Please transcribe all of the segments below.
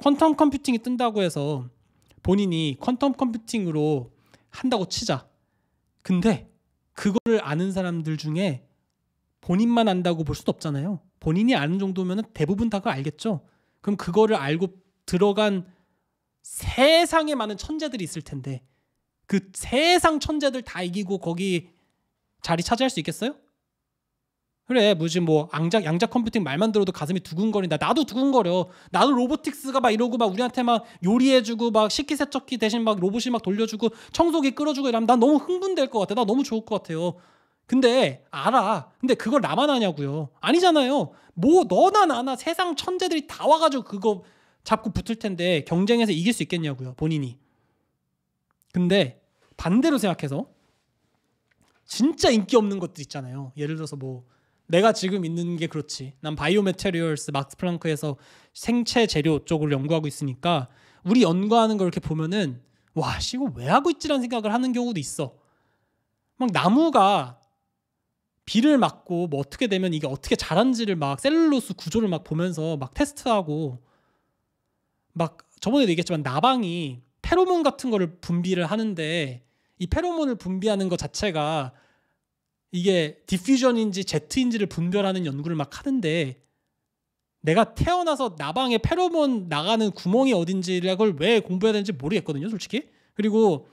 퀀텀 컴퓨팅이 뜬다고 해서 본인이 퀀텀 컴퓨팅으로 한다고 치자. 근데 그거를 아는 사람들 중에 본인만 안다고 볼 수도 없잖아요. 본인이 아는 정도면 대부분 다가 알겠죠. 그럼 그거를 알고 들어간 세상에 많은 천재들이 있을 텐데 그 세상 천재들 다 이기고 거기 자리 차지할 수 있겠어요? 그래 무슨 뭐양작양작 컴퓨팅 말만 들어도 가슴이 두근거린다. 나도 두근거려. 나도 로보틱스가 막 이러고 막 우리한테 막 요리해주고 막 식기세척기 대신 막 로봇이 막 돌려주고 청소기 끌어주고 이러면 난 너무 흥분될 것 같아. 나 너무 좋을 것 같아요. 근데 알아. 근데 그걸 나만 하냐고요. 아니잖아요. 뭐 너나 나나 세상 천재들이 다 와가지고 그거 잡고 붙을 텐데 경쟁에서 이길 수 있겠냐고요. 본인이. 근데 반대로 생각해서 진짜 인기 없는 것들 있잖아요. 예를 들어서 뭐 내가 지금 있는 게 그렇지. 난 바이오 메테리얼스 막스 플랑크에서 생체 재료 쪽을 연구하고 있으니까 우리 연구하는 걸 이렇게 보면은 와, 씨 이거 왜 하고 있지라는 생각을 하는 경우도 있어. 막 나무가 비를 맞고 뭐 어떻게 되면 이게 어떻게 자란지를 막 셀룰로스 구조를 막 보면서 막 테스트하고 막 저번에도 얘기했지만 나방이 페로몬 같은 거를 분비를 하는데 이 페로몬을 분비하는 것 자체가 이게 디퓨전인지 제트인지를 분별하는 연구를 막 하는데 내가 태어나서 나방에 페로몬 나가는 구멍이 어딘지를 그걸 왜 공부해야 되는지 모르겠거든요, 솔직히. 그리고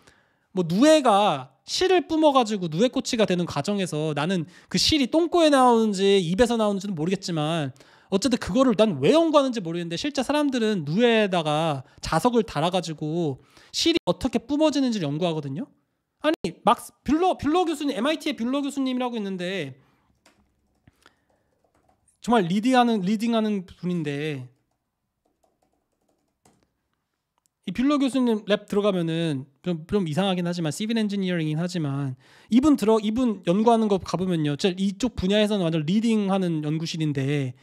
뭐 누에가 실을 뿜어가지고 누에꼬치가 되는 과정에서 나는 그 실이 똥꼬에 나오는지 입에서 나오는지는 모르겠지만 어쨌든 그거를 난 왜 연구하는지 모르겠는데 실제 사람들은 누에다가 자석을 달아가지고 실이 어떻게 뿜어지는지를 연구하거든요. 아니 막스 뷸러 뷸러 교수님 MIT의 뷸러 교수님이라고 있는데 정말 리딩하는 리딩하는 분인데 이 뷸러 교수님 랩 들어가면은 좀, 좀 이상하긴 하지만 시빌 엔지니어링이긴 하지만 이분 들어 이분 연구하는 거 가보면요. 이쪽 분야에서는 완전 리딩하는 연구실인데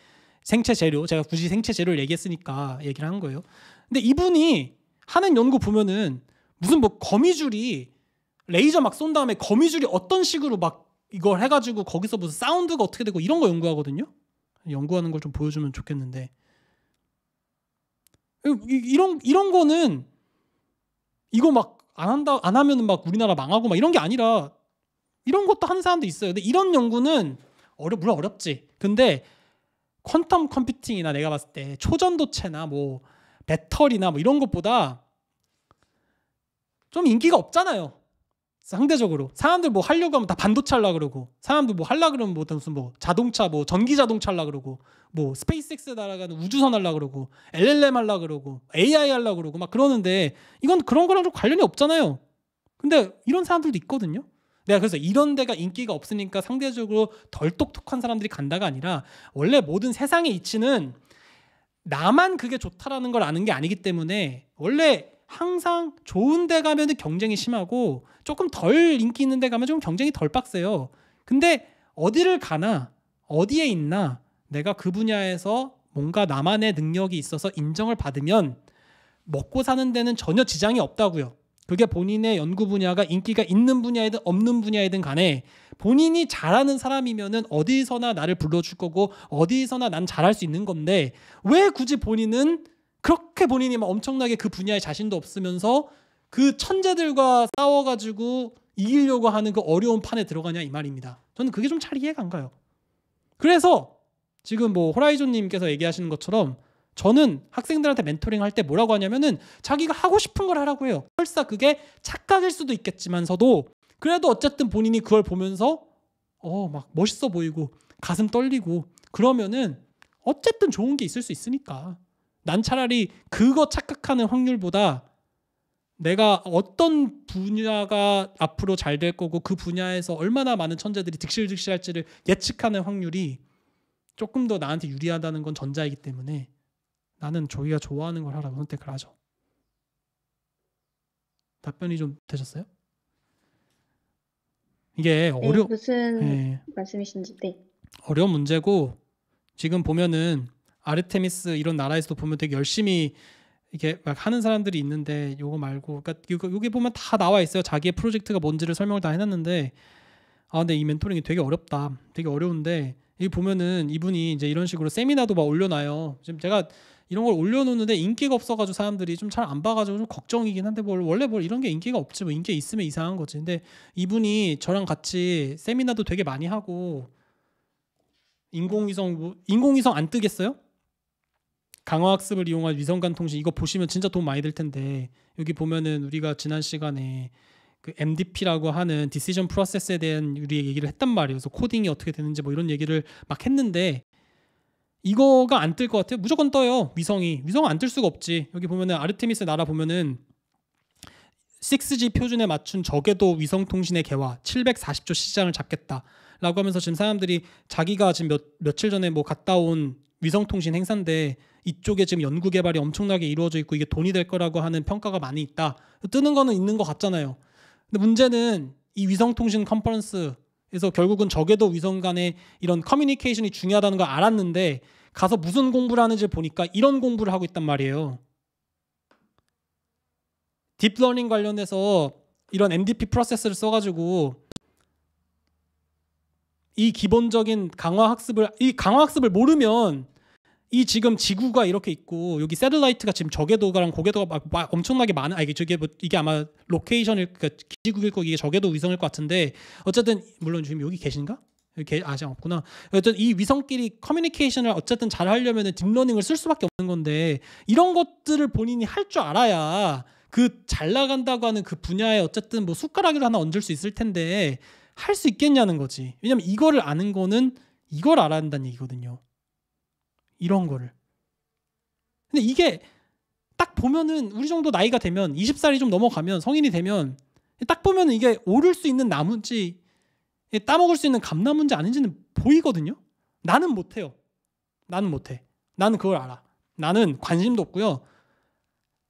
생체 재료 제가 굳이 생체 재료를 얘기했으니까 얘기를 한 거예요. 근데 이분이 하는 연구 보면은 무슨 뭐 거미줄이 레이저 막 쏜 다음에 거미줄이 어떤 식으로 막 이걸 해가지고 거기서 무슨 사운드가 어떻게 되고 이런 거 연구하거든요. 연구하는 걸 좀 보여주면 좋겠는데 이런 이런 거는 이거 막 안 한다 안 하면은 막 우리나라 망하고 막 이런 게 아니라 이런 것도 하는 사람도 있어요. 근데 이런 연구는 어려 물론 어렵지. 근데 퀀텀 컴퓨팅이나 내가 봤을 때 초전도체나 뭐 배터리나 뭐 이런 것보다 좀 인기가 없잖아요. 상대적으로 사람들 뭐 하려고 하면 다 반도체 하려 그러고 사람들 뭐 하려 그러면 뭐 무슨 뭐 자동차 뭐 전기 자동차 하려 그러고 뭐 스페이스X 날아가는 우주선 하려 그러고 LLM 하라 그러고 AI 하려 그러고 막 그러는데 이건 그런 거랑 좀 관련이 없잖아요. 근데 이런 사람들도 있거든요. 내가 그래서 이런 데가 인기가 없으니까 상대적으로 덜 똑똑한 사람들이 간다가 아니라 원래 모든 세상의 이치는 나만 그게 좋다라는 걸 아는 게 아니기 때문에 원래 항상 좋은 데가면 경쟁이 심하고 조금 덜 인기 있는 데 가면 좀 경쟁이 덜 빡세요. 근데 어디를 가나 어디에 있나 내가 그 분야에서 뭔가 나만의 능력이 있어서 인정을 받으면 먹고 사는 데는 전혀 지장이 없다고요. 그게 본인의 연구 분야가 인기가 있는 분야이든 없는 분야이든 간에 본인이 잘하는 사람이면 어디서나 나를 불러줄 거고 어디서나 난 잘할 수 있는 건데 왜 굳이 본인은 그렇게 본인이 막 엄청나게 그 분야에 자신도 없으면서 그 천재들과 싸워가지고 이기려고 하는 그 어려운 판에 들어가냐 이 말입니다. 저는 그게 좀 잘 이해가 안 가요. 그래서 지금 뭐 호라이존님께서 얘기하시는 것처럼 저는 학생들한테 멘토링 할 때 뭐라고 하냐면은 자기가 하고 싶은 걸 하라고 해요. 설사 그게 착각일 수도 있겠지만서도 그래도 어쨌든 본인이 그걸 보면서 어 막 멋있어 보이고 가슴 떨리고 그러면은 어쨌든 좋은 게 있을 수 있으니까 난 차라리 그거 착각하는 확률보다 내가 어떤 분야가 앞으로 잘 될 거고 그 분야에서 얼마나 많은 천재들이 득실득실할지를 예측하는 확률이 조금 더 나한테 유리하다는 건 전자이기 때문에 나는 저희가 좋아하는 걸 하라고 선택을 하죠. 답변이 좀 되셨어요? 이게 네, 어려 네, 무슨 네. 말씀이신지 네. 어려운 문제고 지금 보면은 아르테미스 이런 나라에서도 보면 되게 열심히 이렇게 막 하는 사람들이 있는데 요거 말고 그러니까 요거, 게 보면 다 나와 있어요. 자기의 프로젝트가 뭔지를 설명을 다 해놨는데 아 근데 이 멘토링이 되게 어렵다. 되게 어려운데 이 보면은 이분이 이제 이런 식으로 세미나도 막 올려놔요. 지금 제가 이런 걸 올려놓는데 인기가 없어가지고 사람들이 좀 잘 안 봐가지고 좀 걱정이긴 한데 뭘 원래 뭘 이런 게 인기가 없지 뭐 인기 있으면 이상한 거지. 근데 이분이 저랑 같이 세미나도 되게 많이 하고 인공위성 뭐 인공위성 안 뜨겠어요? 강화학습을 이용한 위성간 통신 이거 보시면 진짜 돈 많이 들 텐데 여기 보면은 우리가 지난 시간에 그 MDP라고 하는 디시전 프로세스에 대한 우리 얘기를 했단 말이에요. 그래서 코딩이 어떻게 되는지 뭐 이런 얘기를 막 했는데 이거가 안 뜰 것 같아요. 무조건 떠요. 위성이. 위성 안뜰 수가 없지. 여기 보면은 아르테미스 나라 보면은 6G 표준에 맞춘 저궤도 위성 통신의 개화 740조 시장을 잡겠다라고 하면서 지금 사람들이 자기가 지금 몇 며칠 전에 뭐 갔다 온 위성 통신 행사인데 이쪽에 지금 연구 개발이 엄청나게 이루어져 있고 이게 돈이 될 거라고 하는 평가가 많이 있다. 뜨는 거는 있는 것 같잖아요. 근데 문제는 이 위성통신 컨퍼런스에서 결국은 적에도 위성 간의 이런 커뮤니케이션이 중요하다는 걸 알았는데 가서 무슨 공부를 하는지 보니까 이런 공부를 하고 있단 말이에요. 딥러닝 관련해서 이런 MDP 프로세스를 써가지고 이 기본적인 강화 학습을 이 강화 학습을 모르면 이 지금 지구가 이렇게 있고 여기 세들라이트가 지금 저궤도랑 고궤도가 막, 막 엄청나게 많은 아 이게 저게 뭐, 이게 아마 로케이션일 그러니까 기지국일 거고 이게 저궤도 위성일 것 같은데 어쨌든 물론 지금 여기 계신가? 이렇게 아직 없구나. 어쨌든 이 위성끼리 커뮤니케이션을 어쨌든 잘 하려면 딥러닝을 쓸 수밖에 없는 건데 이런 것들을 본인이 할 줄 알아야 그 잘 나간다고 하는 그 분야에 어쨌든 뭐숟가락을 하나 얹을 수 있을 텐데 할 수 있겠냐는 거지. 왜냐면 이거를 아는 거는 이걸 알아야 한다는 얘기거든요. 이런 거를. 근데 이게 딱 보면은 우리 정도 나이가 되면 20살이 좀 넘어가면 성인이 되면 딱 보면 이게 오를 수 있는 나무인지 예, 따먹을 수 있는 감나무인지 아닌지는 보이거든요. 나는 못해요. 나는 못해. 나는 그걸 알아. 나는 관심도 없고요.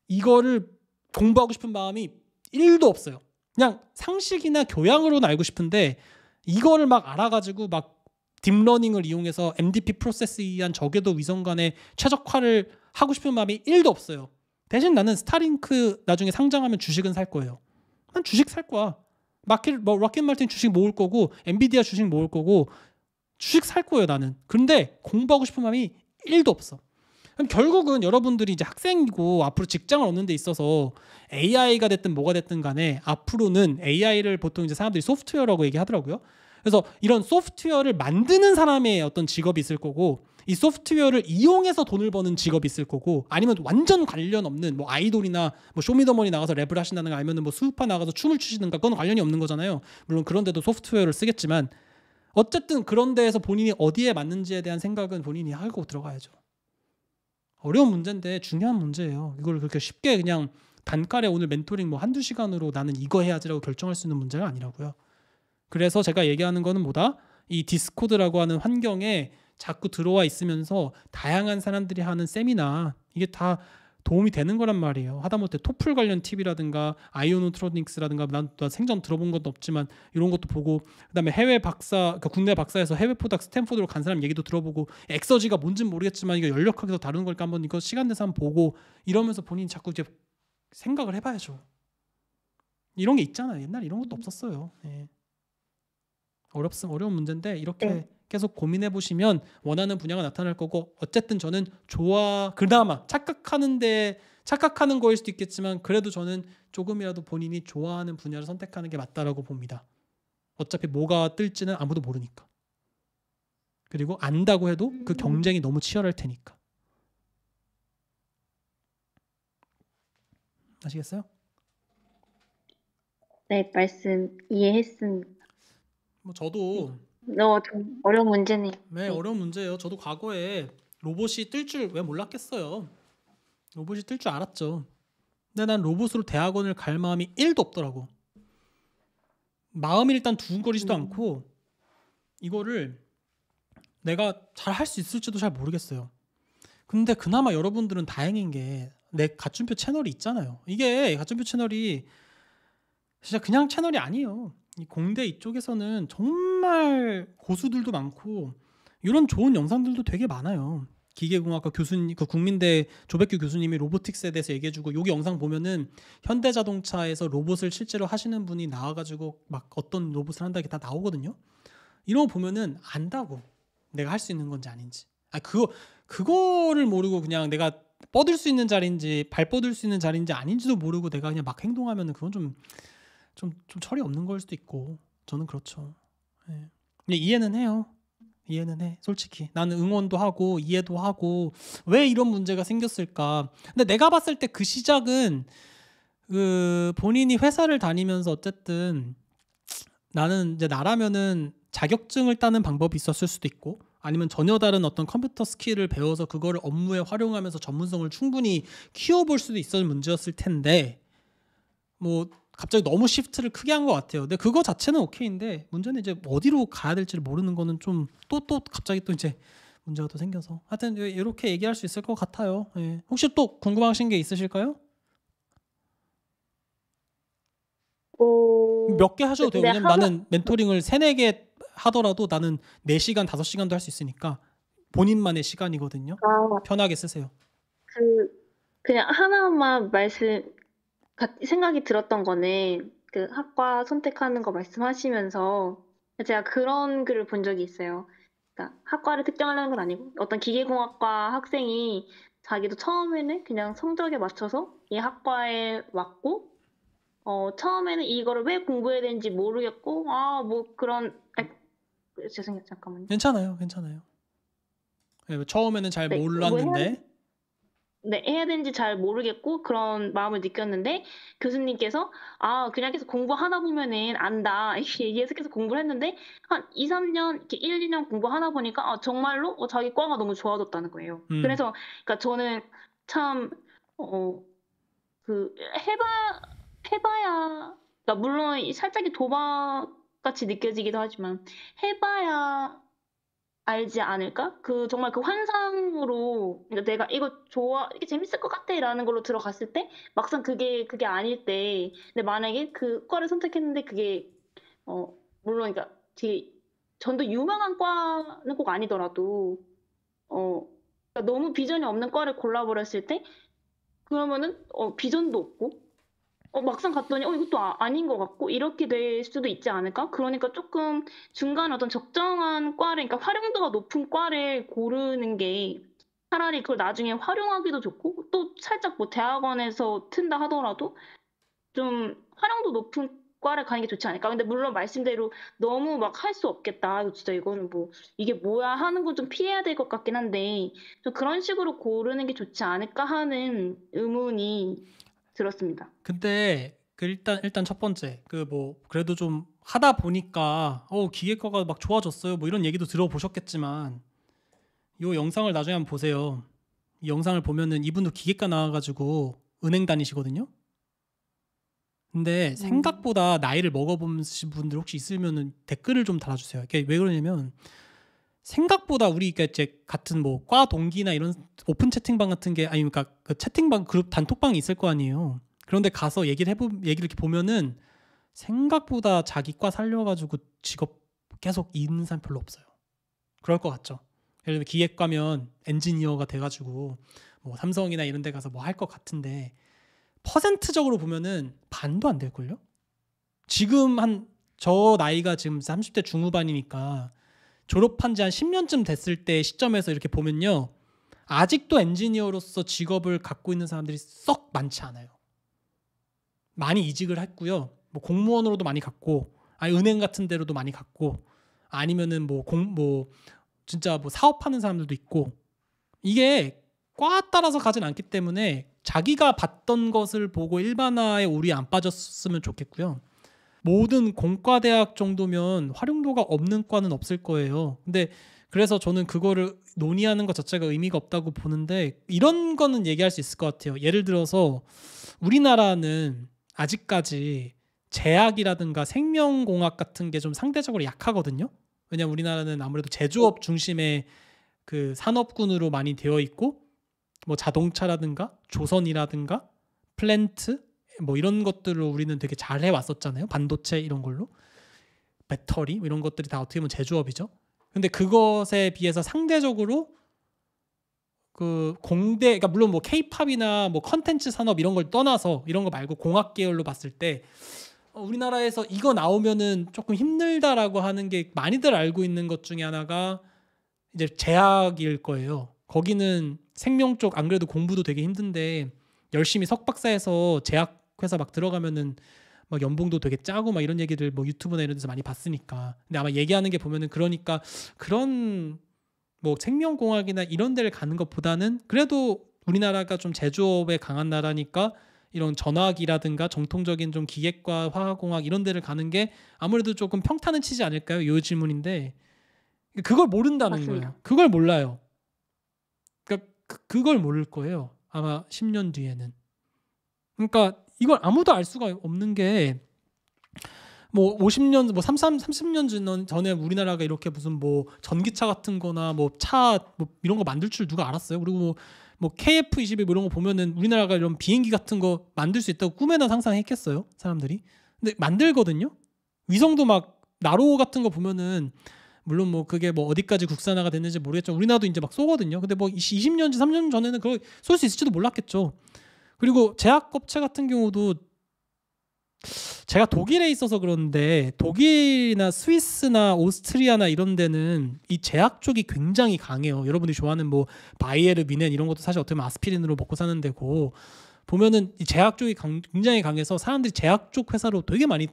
이거를 공부하고 싶은 마음이 1도 없어요. 그냥 상식이나 교양으로는 알고 싶은데 이거를 막 알아가지고 막 딥러닝을 이용해서 MDP 프로세스에 의한 저궤도 위성 간의 최적화를 하고 싶은 마음이 1도 없어요. 대신 나는 스타링크 나중에 상장하면 주식은 살 거예요. 난 주식 살 거야. 마켓 뭐 로켓 마틴 주식 모을 거고 엔비디아 주식 모을 거고 주식 살 거예요, 나는. 근데 공부하고 싶은 마음이 1도 없어. 그럼 결국은 여러분들이 이제 학생이고 앞으로 직장을 얻는 데 있어서 AI가 됐든 뭐가 됐든 간에 앞으로는 AI를 보통 이제 사람들이 소프트웨어라고 얘기하더라고요. 그래서 이런 소프트웨어를 만드는 사람의 어떤 직업이 있을 거고 이 소프트웨어를 이용해서 돈을 버는 직업이 있을 거고 아니면 완전 관련 없는 뭐 아이돌이나 뭐 쇼미더머니 나가서 랩을 하신다는거 아니면 뭐 수우파 나가서 춤을 추시는가 그건 관련이 없는 거잖아요. 물론 그런데도 소프트웨어를 쓰겠지만 어쨌든 그런 데에서 본인이 어디에 맞는지에 대한 생각은 본인이 하고 들어가야죠. 어려운 문제인데 중요한 문제예요. 이걸 그렇게 쉽게 그냥 단칼에 오늘 멘토링 뭐 한두 시간으로 나는 이거 해야지라고 결정할 수 있는 문제가 아니라고요. 그래서 제가 얘기하는 거는 뭐다? 이 디스코드라고 하는 환경에 자꾸 들어와 있으면서 다양한 사람들이 하는 세미나 이게 다 도움이 되는 거란 말이에요. 하다못해 토플 관련 팁이라든가 아이오노트로닉스라든가 난, 난 생전 들어본 것도 없지만 이런 것도 보고 그다음에 해외 박사 그러니까 국내 박사에서 해외 포닥 스탠포드로 간 사람 얘기도 들어보고 엑서지가 뭔진 모르겠지만 이거 연력학에서 다루는 걸까 한번 이거 시간 내서 한번 보고 이러면서 본인 이 자꾸 이제 생각을 해봐야죠. 이런 게 있잖아요. 옛날 이런 것도 없었어요. 예. 어렵음 어려운 문제인데 이렇게 네. 계속 고민해 보시면 원하는 분야가 나타날 거고 어쨌든 저는 좋아 그나마 착각하는데 착각하는 거일 수도 있겠지만 그래도 저는 조금이라도 본인이 좋아하는 분야를 선택하는 게 맞다라고 봅니다. 어차피 뭐가 뜰지는 아무도 모르니까. 그리고 안다고 해도 그 음. 경쟁이 너무 치열할 테니까. 아시겠어요? 네, 말씀 이해했습니다. 뭐 저도 너 음. 어, 어려운 문제네. 네, 어려운 문제예요. 저도 과거에 로봇이 뜰 줄 왜 몰랐겠어요. 로봇이 뜰 줄 알았죠. 근데 난 로봇으로 대학원을 갈 마음이 1도 없더라고. 마음이 일단 두근거리지도 음. 않고 이거를 내가 잘 할 수 있을지도 잘 모르겠어요. 근데 그나마 여러분들은 다행인 게 내 가춘표 채널이 있잖아요. 이게 가춘표 채널이 진짜 그냥 채널이 아니에요. 이 공대 이쪽에서는 정말 고수들도 많고 이런 좋은 영상들도 되게 많아요. 기계공학과 교수님, 그 국민대 조백규 교수님이 로보틱스에 대해서 얘기해주고 여기 영상 보면은 현대자동차에서 로봇을 실제로 하시는 분이 나와가지고 막 어떤 로봇을 한다 이게 다 나오거든요. 이런 거 보면은 안다고 내가 할 수 있는 건지 아닌지. 아 그거 그거를 모르고 그냥 내가 뻗을 수 있는 자리인지 발 뻗을 수 있는 자리인지 아닌지도 모르고 내가 그냥 막 행동하면은 그건 좀 좀, 좀 철이 없는 걸 수도 있고 저는 그렇죠. 예. 이해는 해요. 이해는 해. 솔직히 나는 응원도 하고 이해도 하고 왜 이런 문제가 생겼을까? 근데 내가 봤을 때 그 시작은 그 본인이 회사를 다니면서 어쨌든 나는 이제 나라면은 자격증을 따는 방법이 있었을 수도 있고 아니면 전혀 다른 어떤 컴퓨터 스킬을 배워서 그거를 업무에 활용하면서 전문성을 충분히 키워볼 수도 있었을 문제였을 텐데 뭐 갑자기 너무 시프트를 크게 한 것 같아요. 근데 그거 자체는 오케이인데 문제는 이제 어디로 가야 될지를 모르는 거는 좀 또또 또 갑자기 또 이제 문제가 또 생겨서 하여튼 이렇게 얘기할 수 있을 것 같아요. 예. 혹시 또 궁금하신 게 있으실까요? 어... 몇개 하셔도 돼요. 네, 왜냐면 하 나는 멘토링을 세 네 개 하더라도 나는 네시간 다섯 시간도 할 수 있으니까 본인만의 시간이거든요. 아... 편하게 쓰세요. 그 그냥 하나만 말씀 생각이 들었던 거는 그 학과 선택하는 거 말씀하시면서 제가 그런 글을 본 적이 있어요. 그러니까 학과를 특정하려는 건 아니고 어떤 기계공학과 학생이 자기도 처음에는 그냥 성적에 맞춰서 이 학과에 왔고 어, 처음에는 이거를 왜 공부해야 되는지 모르겠고 아 뭐 그런 아, 죄송해요 잠깐만요. 괜찮아요, 괜찮아요. 네, 처음에는 잘 네, 몰랐는데 네, 해야 되는지 잘 모르겠고 그런 마음을 느꼈는데 교수님께서 아, 그냥 계속 공부하다 보면은 안다. 계속해서 공부를 했는데 한 2, 3년 이렇게 1, 2년 공부하다 보니까 아, 정말로 어, 자기 과가 너무 좋아졌다는 거예요. 음. 그래서 그러니까 저는 참 어 그 해봐 해봐야 그러니까 물론 살짝의 도박 같이 느껴지기도 하지만 해봐야 알지 않을까? 그 정말 그 환상으로 그러니까 내가 이거 좋아 이게 재밌을 것 같아라는 걸로 들어갔을 때 막상 그게 그게 아닐 때 근데 만약에 그 과를 선택했는데 그게 어 물론 그러니까 제 전도 유망한 과는 꼭 아니더라도 어 그러니까 너무 비전이 없는 과를 골라버렸을 때 그러면은 어 비전도 없고 어, 막상 갔더니 어 이것도 아, 아 닌것 같고 이렇게 될 수도 있지 않을까? 그러니까 조금 중간 어떤 적정한 과를 그러니까 활용도가 높은 과를 고르는 게 차라리 그걸 나중에 활용하기도 좋고 또 살짝 뭐 대학원에서 튼다 하더라도 좀 활용도 높은 과를 가는 게 좋지 않을까? 근데 물론 말씀대로 너무 막 할 수 없겠다. 진짜 이거는 뭐 이게 뭐야 하는 건 좀 피해야 될 것 같긴 한데 좀 그런 식으로 고르는 게 좋지 않을까 하는 의문이 들었습니다. 근데 그 일단 일단 첫 번째 그 뭐 그래도 좀 하다 보니까 어 기계과가 막 좋아졌어요 뭐 이런 얘기도 들어보셨겠지만 요 영상을 나중에 한번 보세요. 이 영상을 보면은 이분도 기계과 나와가지고 은행 다니시거든요. 근데 음. 생각보다 나이를 먹어보신 분들 혹시 있으면은 댓글을 좀 달아주세요. 이게 왜 그러냐면 생각보다 우리 이제 같은 뭐 과 동기나 이런 오픈 채팅방 같은 게 아니면 그러니까 그 채팅방 그룹 단톡방이 있을 거 아니에요. 그런데 가서 얘기를 해보 얘기를 이렇게 보면은 생각보다 자기 과 살려가지고 직업 계속 있는 사람 별로 없어요. 그럴 것 같죠. 예를 들면 기획과면 엔지니어가 돼가지고 뭐 삼성이나 이런 데 가서 뭐 할 것 같은데 퍼센트적으로 보면은 반도 안 될걸요? 지금 한 저 나이가 지금 30대 중후반이니까 졸업한 지 한 10년쯤 됐을 때 시점에서 이렇게 보면요. 아직도 엔지니어로서 직업을 갖고 있는 사람들이 썩 많지 않아요. 많이 이직을 했고요. 뭐 공무원으로도 많이 갔고, 아니 은행 같은 데로도 많이 갔고, 아니면은 뭐 공뭐 뭐 진짜 뭐 사업하는 사람들도 있고. 이게 과 따라서 가진 않기 때문에 자기가 봤던 것을 보고 일반화에 오리 안 빠졌으면 좋겠고요. 모든 공과대학 정도면 활용도가 없는 과는 없을 거예요. 근데 그래서 저는 그거를 논의하는 것 자체가 의미가 없다고 보는데 이런 거는 얘기할 수 있을 것 같아요. 예를 들어서 우리나라는 아직까지 제약이라든가 생명공학 같은 게 좀 상대적으로 약하거든요. 왜냐면 우리나라는 아무래도 제조업 중심의 그 산업군으로 많이 되어 있고 뭐 자동차라든가 조선이라든가 플랜트 뭐 이런 것들을 우리는 되게 잘해 왔었잖아요. 반도체 이런 걸로 배터리 뭐 이런 것들이 다 어떻게 보면 제조업이죠. 근데 그것에 비해서 상대적으로 그 공대 그니까 물론 뭐 케이팝이나 뭐 컨텐츠 산업 이런 걸 떠나서 이런 거 말고 공학 계열로 봤을 때 어, 우리나라에서 이거 나오면은 조금 힘들다라고 하는 게 많이들 알고 있는 것 중에 하나가 이제 제약일 거예요. 거기는 생명 쪽 안 그래도 공부도 되게 힘든데 열심히 석박사에서 제약 회사 막 들어가면은 막 연봉도 되게 짜고 막 이런 얘기들뭐 유튜브나 이런 데서 많이 봤으니까 근데 아마 얘기하는 게 보면은 그러니까 그런 뭐 생명공학이나 이런 데를 가는 것보다는 그래도 우리나라가 좀 제조업에 강한 나라니까 이런 전화기라든가 정통적인 좀 기계과 화학공학 이런 데를 가는 게 아무래도 조금 평탄은 치지 않을까요? 요 질문인데 그걸 모른다는 맞습니다. 거예요. 그걸 몰라요. 그러니까 그, 그걸 모를 거예요. 아마 10년 뒤에는. 그러니까 이걸 아무도 알 수가 없는 게 뭐 50년 뭐 33, 30년 뭐 전에 우리나라가 이렇게 무슨 뭐 전기차 같은 거나 뭐 차뭐 뭐 이런 거 만들 줄 누가 알았어요? 그리고 뭐, 뭐 KF21 뭐 이런 거 보면은 우리나라가 이런 비행기 같은 거 만들 수 있다고 꿈에나 상상했겠어요? 사람들이. 근데 만들거든요. 위성도 막 나로 같은 거 보면은 물론 뭐 그게 뭐 어디까지 국산화가 됐는지 모르겠지만 우리나라도 이제 막 쏘거든요. 근데 뭐 20년지 3년 전에는 그걸 쏠 수 있을지도 몰랐겠죠. 그리고 제약업체 같은 경우도 제가 독일에 있어서 그런데 독일이나 스위스나 오스트리아나 이런 데는 이 제약 쪽이 굉장히 강해요. 여러분들이 좋아하는 뭐 바이에르 미넨 이런 것도 사실 어떻게 보면 아스피린으로 먹고 사는 데고 보면은 이 제약 쪽이 강, 굉장히 강해서 사람들이 제약 쪽 회사로 되게 많이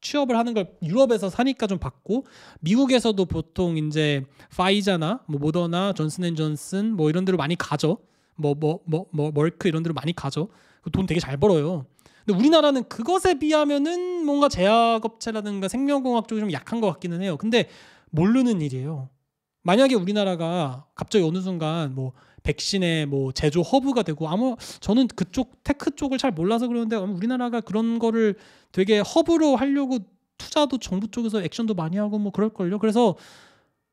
취업을 하는 걸 유럽에서 사니까 좀 받고 미국에서도 보통 이제 파이자나 뭐 모더나 존슨앤존슨 뭐 이런 데로 많이 가죠. 뭐뭐뭐뭐 멀크 뭐, 뭐, 뭐, 이런 데로 많이 가죠. 그 돈 되게 잘 벌어요. 근데 우리나라는 그것에 비하면은 뭔가 제약업체라든가 생명공학 쪽이 좀 약한 것 같기는 해요. 근데 모르는 일이에요. 만약에 우리나라가 갑자기 어느 순간 뭐 백신의 뭐 제조 허브가 되고 아마 저는 그쪽 테크 쪽을 잘 몰라서 그러는데 아마 우리나라가 그런 거를 되게 허브로 하려고 투자도 정부 쪽에서 액션도 많이 하고 뭐 그럴걸요. 그래서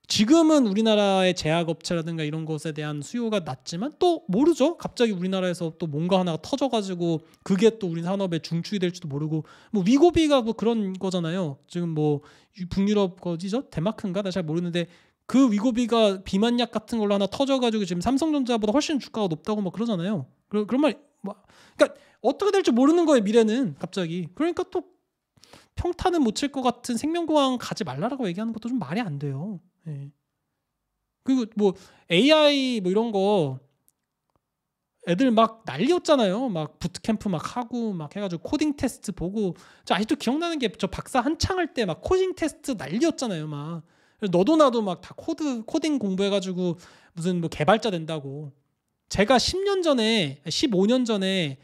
지금은 우리나라의 제약업체라든가 이런 것에 대한 수요가 낮지만 또 모르죠. 갑자기 우리나라에서 또 뭔가 하나가 터져가지고 그게 또 우리 산업의 중추이 될지도 모르고 뭐 위고비가 뭐 그런 거잖아요. 지금 뭐 북유럽 거지죠? 데마크인가? 나잘 모르는데 그 위고비가 비만약 같은 걸로 하나 터져가지고 지금 삼성전자보다 훨씬 주가가 높다고 막 그러잖아요. 그, 그런 말, 뭐, 그러니까 어떻게 될지 모르는 거예요 미래는 갑자기. 그러니까 또평탄는못칠 것 같은 생명공항 가지 말라라고 얘기하는 것도 좀 말이 안 돼요. 예. 그리고 뭐 AI 뭐 이런 거 애들 막 난리였잖아요. 막 부트캠프 막 하고 막 해가지고 코딩 테스트 보고 저 아직도 기억나는 게 저 박사 한창 할 때 막 코딩 테스트 난리였잖아요. 막 너도 나도 막 다 코드 코딩 공부해가지고 무슨 뭐 개발자 된다고. 제가 10년 전에 15년 전에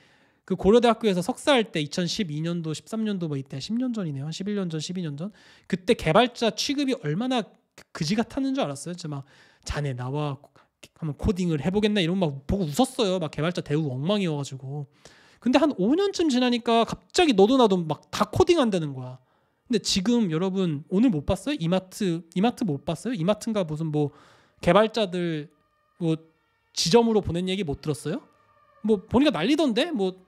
그 고려대학교에서 석사할 때 2012년도 13년도 뭐 이때 10년 전이네요. 11년 전 12년 전 그때 개발자 취급이 얼마나 그지 같았는 줄 알았어요. 진짜 막 자네 나와 한번 코딩을 해보겠나 이런 막 보고 웃었어요. 막 개발자 대우 엉망이어가지고. 근데 한 5년쯤 지나니까 갑자기 너도 나도 막 다 코딩한다는 거야. 근데 지금 여러분 오늘 못 봤어요? 이마트 이마트 못 봤어요? 이마트가 무슨 뭐 개발자들 뭐 지점으로 보낸 얘기 못 들었어요? 뭐 보니까 난리던데 뭐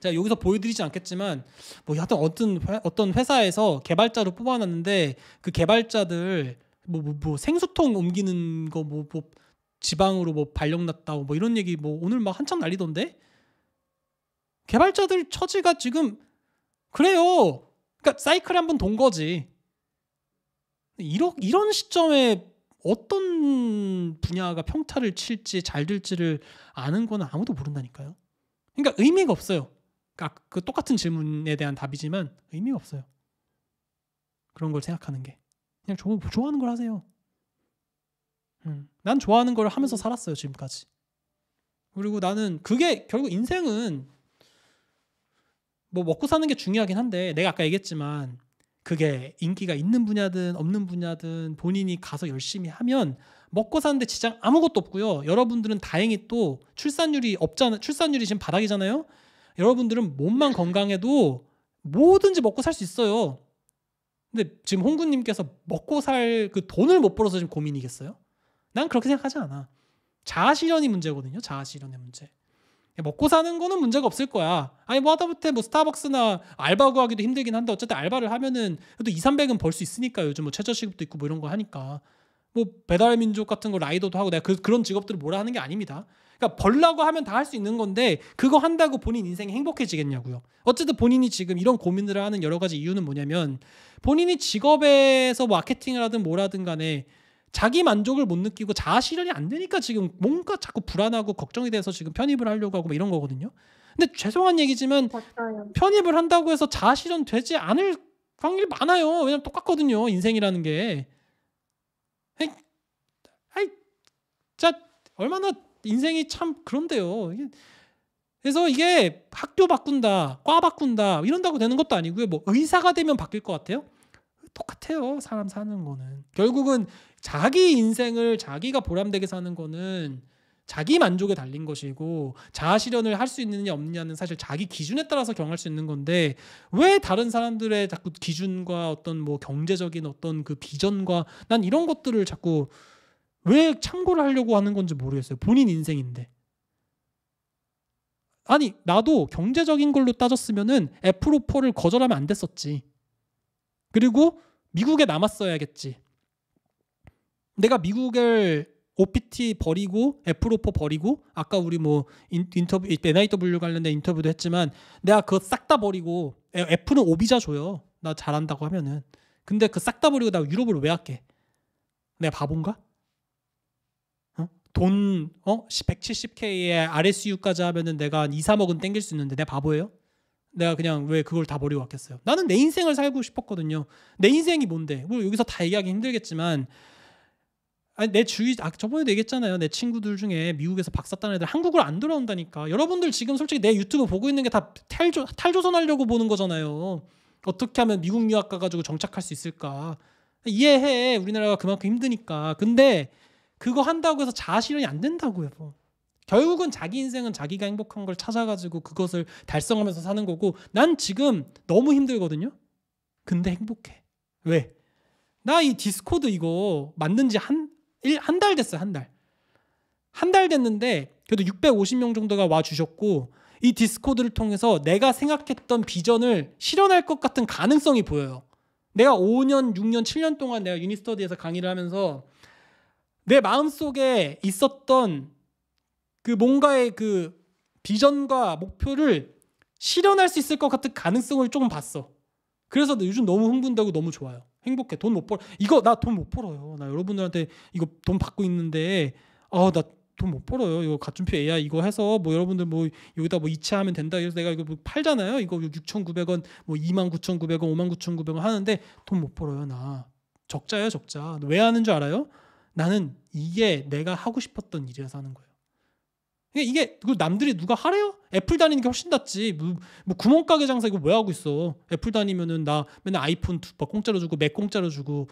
제가 여기서 보여드리지 않겠지만 뭐 하여튼 어떤 회, 어떤 회사에서 개발자로 뽑아놨는데 그 개발자들 뭐, 뭐, 뭐 생수통 옮기는 거 뭐 뭐 지방으로 뭐 발령 났다고 뭐 이런 얘기 뭐 오늘 막 한참 날리던데 개발자들 처지가 지금 그래요. 그러니까 사이클 한번 돈 거지. 이런 이런 시점에 어떤 분야가 평타를 칠지 잘 될지를 아는 거는 아무도 모른다니까요. 그러니까 의미가 없어요. 그러니까 그 똑같은 질문에 대한 답이지만 의미가 없어요. 그런 걸 생각하는 게. 그냥 조, 좋아하는 걸 하세요. 음. 난 좋아하는 걸 하면서 살았어요 지금까지. 그리고 나는 그게 결국 인생은 뭐 먹고 사는 게 중요하긴 한데 내가 아까 얘기했지만 그게 인기가 있는 분야든 없는 분야든 본인이 가서 열심히 하면 먹고 사는데 지장 아무것도 없고요. 여러분들은 다행히 또 출산율이 없잖아. 출산율이 지금 바닥이잖아요. 여러분들은 몸만 건강해도 뭐든지 먹고 살 수 있어요. 근데 지금 홍구님께서 먹고 살 그 돈을 못 벌어서 지금 고민이겠어요? 난 그렇게 생각하지 않아. 자아실현이 문제거든요. 자아실현의 문제. 먹고 사는 거는 문제가 없을 거야. 아니 뭐 하다못해 뭐 스타벅스나 알바 구하기도 힘들긴 한데 어쨌든 알바를 하면은 그래도 2, 300은 벌 수 있으니까 요즘 뭐 최저시급도 있고 뭐 이런 거 하니까 뭐 배달민족 같은 거 라이더도 하고 내가 그, 그런 직업들을 뭐라 하는 게 아닙니다. 그러니까 벌라고 하면 다 할 수 있는 건데 그거 한다고 본인 인생이 행복해지겠냐고요. 어쨌든 본인이 지금 이런 고민을 하는 여러 가지 이유는 뭐냐면 본인이 직업에서 마케팅을 하든 뭐라든 간에 자기 만족을 못 느끼고 자아 실현이 안 되니까 지금 뭔가 자꾸 불안하고 걱정이 돼서 지금 편입을 하려고 하고 이런 거거든요. 근데 죄송한 얘기지만 맞아요. 편입을 한다고 해서 자아 실현 되지 않을 확률이 많아요. 왜냐면 똑같거든요. 인생이라는 게. 아이, 자 얼마나 인생이 참 그런데요. 그래서 이게 학교 바꾼다, 과 바꾼다 이런다고 되는 것도 아니고요. 뭐 의사가 되면 바뀔 것 같아요? 똑같아요. 사람 사는 거는 결국은 자기 인생을 자기가 보람되게 사는 거는 자기 만족에 달린 것이고 자아 실현을 할 수 있느냐 없느냐는 사실 자기 기준에 따라서 경할 수 있는 건데 왜 다른 사람들의 자꾸 기준과 어떤 뭐 경제적인 어떤 그 비전과 난 이런 것들을 자꾸 왜 참고를 하려고 하는 건지 모르겠어요. 본인 인생인데. 아니, 나도 경제적인 걸로 따졌으면은 애플 오퍼를 거절하면 안 됐었지. 그리고 미국에 남았어야겠지. 내가 미국을 OPT 버리고 애플 오퍼 버리고 아까 우리 뭐 인터뷰 NIW 관련된 인터뷰도 했지만 내가 그거 싹 다 버리고 애플은 오비자 줘요. 나 잘한다고 하면은. 근데 그 싹 다 버리고 나유럽으로왜 할게? 내가 바본가? 돈 어? 170K에 RSU까지 하면은 내가 2, 3억은 땡길 수 있는데 내가 바보예요? 내가 그냥 왜 그걸 다 버리고 왔겠어요? 나는 내 인생을 살고 싶었거든요. 내 인생이 뭔데? 뭐 여기서 다 얘기하기 힘들겠지만 아니 내 주위 아 저번에도 얘기했잖아요. 내 친구들 중에 미국에서 박사 딴 애들 한국으로 안 돌아온다니까. 여러분들 지금 솔직히 내 유튜브 보고 있는 게 다 탈조 탈조선하려고 보는 거잖아요. 어떻게 하면 미국 유학 가가지고 정착할 수 있을까? 이해해. 우리나라가 그만큼 힘드니까. 근데 그거 한다고 해서 자아 실현이 안 된다고요. 결국은 자기 인생은 자기가 행복한 걸 찾아가지고 그것을 달성하면서 사는 거고 난 지금 너무 힘들거든요. 근데 행복해. 왜? 나 이 디스코드 이거 만든 지한한달 됐어요. 한 달. 한 달 됐는데 그래도 650명 정도가 와 주셨고 이 디스코드를 통해서 내가 생각했던 비전을 실현할 것 같은 가능성이 보여요. 내가 5년, 6년, 7년 동안 내가 유니스터디에서 강의를 하면서 내 마음속에 있었던 그 뭔가의 그 비전과 목표를 실현할 수 있을 것 같은 가능성을 조금 봤어. 그래서 요즘 너무 흥분되고 너무 좋아요. 행복해. 돈 못 벌어. 이거 나 돈 못 벌어요. 나 여러분들한테 이거 돈 받고 있는데 아나돈 못 벌어요. 이거 가춘표 AI 이거 해서 뭐 여러분들 뭐 여기다 뭐 이체하면 된다. 그래서 내가 이거 뭐 팔잖아요. 이거 6,900원 뭐 29,900원 59,900원 하는데 돈 못 벌어요, 나. 적자예요, 적자. 왜 하는 줄 알아요? 나는 이게 내가 하고 싶었던 일이라서 하는 거예요. 그러니까 이게 그 남들이 누가 하래요? 애플 다니는 게 훨씬 낫지. 뭐, 뭐 구멍가게 장사 이거 왜 하고 있어? 애플 다니면은 나 맨날 아이폰 두박 공짜로 주고 맥 공짜로 주고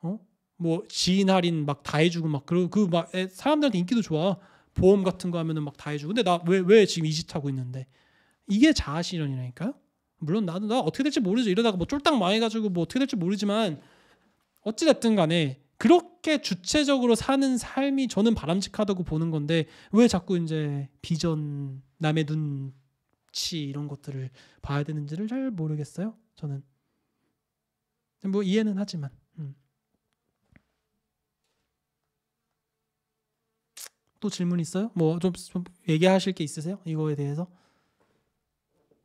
어? 뭐 지인 할인 막 다 해주고 막 그런 그막 사람들한테 인기도 좋아. 보험 같은 거 하면은 막 다 해주고. 근데 나왜왜 지금 이짓 하고 있는데? 이게 자아 실현이라니까 물론 나도 나 어떻게 될지 모르죠. 이러다가 뭐 쫄딱 망해가지고 뭐 어떻게 될지 모르지만 어찌 됐든 간에 그렇게 주체적으로 사는 삶이 저는 바람직하다고 보는 건데 왜 자꾸 이제 비전 남의 눈치 이런 것들을 봐야 되는지를 잘 모르겠어요. 저는 뭐 이해는 하지만 음. 또 질문 있어요? 뭐좀 좀 얘기하실 게 있으세요? 이거에 대해서?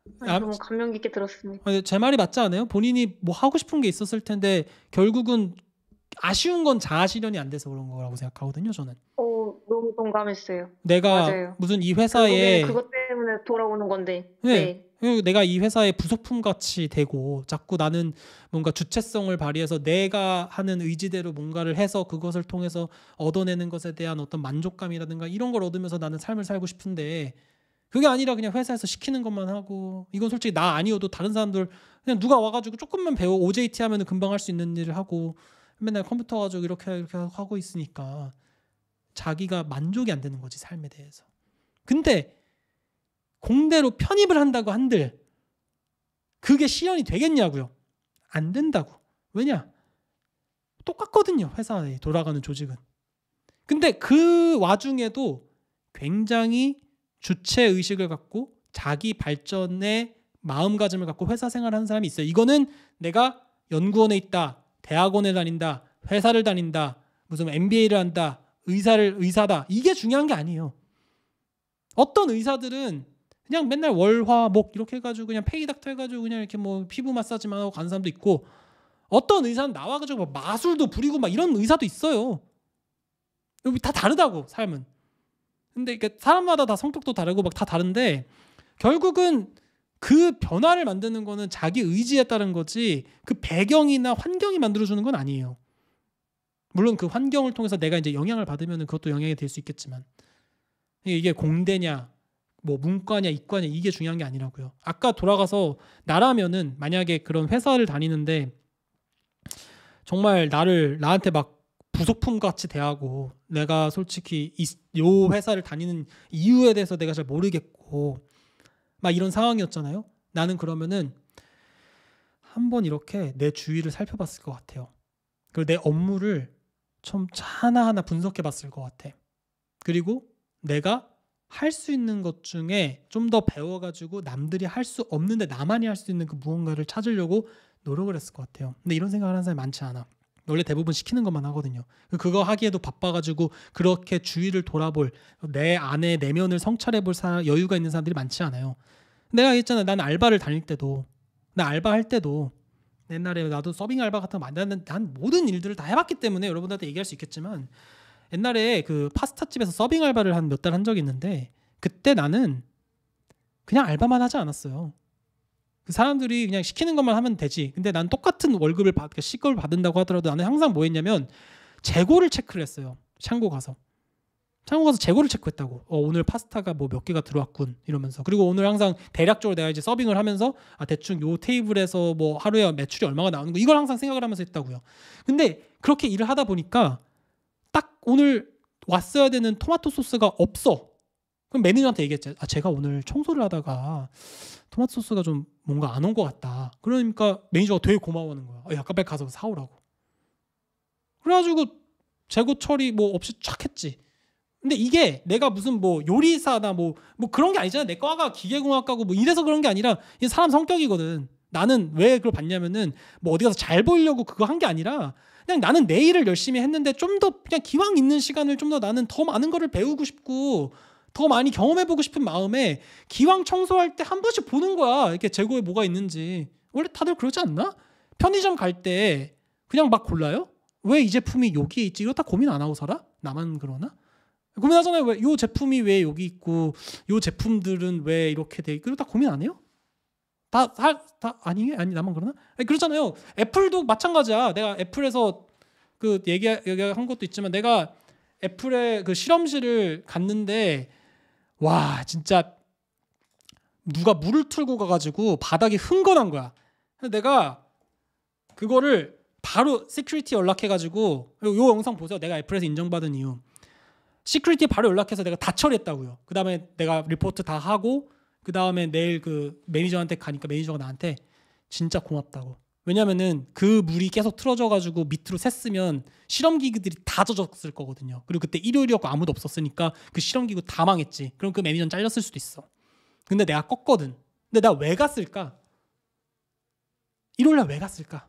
네, 아니, 너무 감명 깊게 들었습니다. 아, 네, 제 말이 맞지 않아요? 본인이 뭐 하고 싶은 게 있었을 텐데 결국은 아쉬운 건 자아 실현이 안 돼서 그런 거라고 생각하거든요. 저는. 어 너무 동감했어요. 내가 맞아요. 무슨 이 회사에 그것 때문에 돌아오는 건데. 네. 네. 내가 이 회사의 부속품 같이 되고 자꾸 나는 뭔가 주체성을 발휘해서 내가 하는 의지대로 뭔가를 해서 그것을 통해서 얻어내는 것에 대한 어떤 만족감이라든가 이런 걸 얻으면서 나는 삶을 살고 싶은데 그게 아니라 그냥 회사에서 시키는 것만 하고 이건 솔직히 나 아니어도 다른 사람들 그냥 누가 와가지고 조금만 배워 OJT 하면은 금방 할 수 있는 일을 하고 맨날 컴퓨터 가지고 이렇게 이렇게 하고 있으니까 자기가 만족이 안 되는 거지 삶에 대해서. 근데 공대로 편입을 한다고 한들 그게 시현이 되겠냐고요? 안 된다고. 왜냐? 똑같거든요. 회사 에 돌아가는 조직은. 근데 그 와중에도 굉장히 주체 의식을 갖고 자기 발전의 마음가짐을 갖고 회사 생활하는 사람이 있어요. 이거는 내가 연구원에 있다. 대학원에 다닌다, 회사를 다닌다, 무슨 MBA를 한다, 의사를 의사다. 이게 중요한 게 아니에요. 어떤 의사들은 그냥 맨날 월화목 이렇게 해가지고 그냥 페이닥터 해가지고 그냥 이렇게 뭐 피부 마사지만 하고 가는 사람도 있고 어떤 의사는 나와가지고 마술도 부리고 막 이런 의사도 있어요. 여기 다 다르다고 삶은. 근데 이게 사람마다 다 성격도 다르고 막 다 다른데 결국은 그 변화를 만드는 거는 자기 의지에 따른 거지 그 배경이나 환경이 만들어주는 건 아니에요. 물론 그 환경을 통해서 내가 이제 영향을 받으면 그것도 영향이 될 수 있겠지만 이게 공대냐 뭐 문과냐 이과냐 이게 중요한 게 아니라고요. 아까 돌아가서 나라면은 만약에 그런 회사를 다니는데 정말 나를 나한테 막 부속품 같이 대하고 내가 솔직히 이, 요 회사를 다니는 이유에 대해서 내가 잘 모르겠고 막 이런 상황이었잖아요. 나는 그러면은 한번 이렇게 내 주위를 살펴봤을 것 같아요. 그리고 내 업무를 좀 하나하나 분석해 봤을 것 같아. 그리고 내가 할 수 있는 것 중에 좀 더 배워가지고 남들이 할 수 없는데 나만이 할 수 있는 그 무언가를 찾으려고 노력을 했을 것 같아요. 근데 이런 생각을 하는 사람이 많지 않아. 원래 대부분 시키는 것만 하거든요. 그거 하기에도 바빠가지고 그렇게 주위를 돌아볼 내 안에 내면을 성찰해볼 사 여유가 있는 사람들이 많지 않아요. 내가 했잖아. 난 알바를 다닐 때도, 나 알바 할 때도 옛날에 나도 서빙 알바 같은 거 만드는 난 모든 일들을 다 해봤기 때문에 여러분들한테 얘기할 수 있겠지만 옛날에 그 파스타 집에서 서빙 알바를 한 몇 달 한 적이 있는데 그때 나는 그냥 알바만 하지 않았어요. 그 사람들이 그냥 시키는 것만 하면 되지. 근데 난 똑같은 월급을 받, 그러니까 시급을 받는다고 하더라도 나는 항상 뭐 했냐면 재고를 체크를 했어요. 창고 가서. 창고 가서 재고를 체크했다고. 어, 오늘 파스타가 뭐 몇 개가 들어왔군 이러면서. 그리고 오늘 항상 대략적으로 내가 이제 서빙을 하면서 아 대충 요 테이블에서 뭐 하루에 매출이 얼마가 나오는 거 이걸 항상 생각을 하면서 했다고요. 근데 그렇게 일을 하다 보니까 딱 오늘 왔어야 되는 토마토 소스가 없어. 그럼 매니저한테 얘기했죠. 아 제가 오늘 청소를 하다가 토마토 소스가 좀 뭔가 안 온 것 같다. 그러니까 매니저가 되게 고마워하는 거야. 아, 약간 빨 가서 사오라고. 그래가지고 재고 처리 뭐 없이 착 했지. 근데 이게 내가 무슨 뭐 요리사나 뭐, 뭐 그런 게 아니잖아. 내 과가 기계공학과고 뭐 이래서 그런 게 아니라 이 사람 성격이거든. 나는 왜 그걸 봤냐면은 뭐 어디 가서 잘 보이려고 그거 한 게 아니라 그냥 나는 내 일을 열심히 했는데 좀 더 그냥 기왕 있는 시간을 좀 더 나는 더 많은 거를 배우고 싶고 더 많이 경험해보고 싶은 마음에 기왕 청소할 때 한 번씩 보는 거야. 이렇게 재고에 뭐가 있는지. 원래 다들 그러지 않나? 편의점 갈 때 그냥 막 골라요? 왜 이 제품이 여기에 있지? 이거 다 고민 안 하고 살아? 나만 그러나? 고민하잖아요. 왜요 제품이 왜 여기 있고 요 제품들은 왜 이렇게 돼? 그리고 다 고민 안 해요? 다다다 아니 아니 나만 그러나? 아니, 그렇잖아요. 애플도 마찬가지야. 내가 애플에서 그 얘기 얘기한 것도 있지만 내가 애플의 그 실험실을 갔는데 와 진짜 누가 물을 틀고 가가지고 바닥이 흥건한 거야. 내가 그거를 바로 시큐리티 연락해가지고 요, 요 영상 보세요. 내가 애플에서 인정받은 이유. 시큐리티 바로 연락해서 내가 다 처리했다고요. 그 다음에 내가 리포트 다 하고 그 다음에 내일 그 매니저한테 가니까 매니저가 나한테 진짜 고맙다고. 왜냐면은 그 물이 계속 틀어져 가지고 밑으로 샜으면 실험 기기들이 다 젖었을 거거든요. 그리고 그때 일요일이었고 아무도 없었으니까 그 실험 기구 다 망했지. 그럼 그 매니저는 잘렸을 수도 있어. 근데 내가 껐거든. 근데 나 왜 갔을까? 일요일 날 왜 갔을까?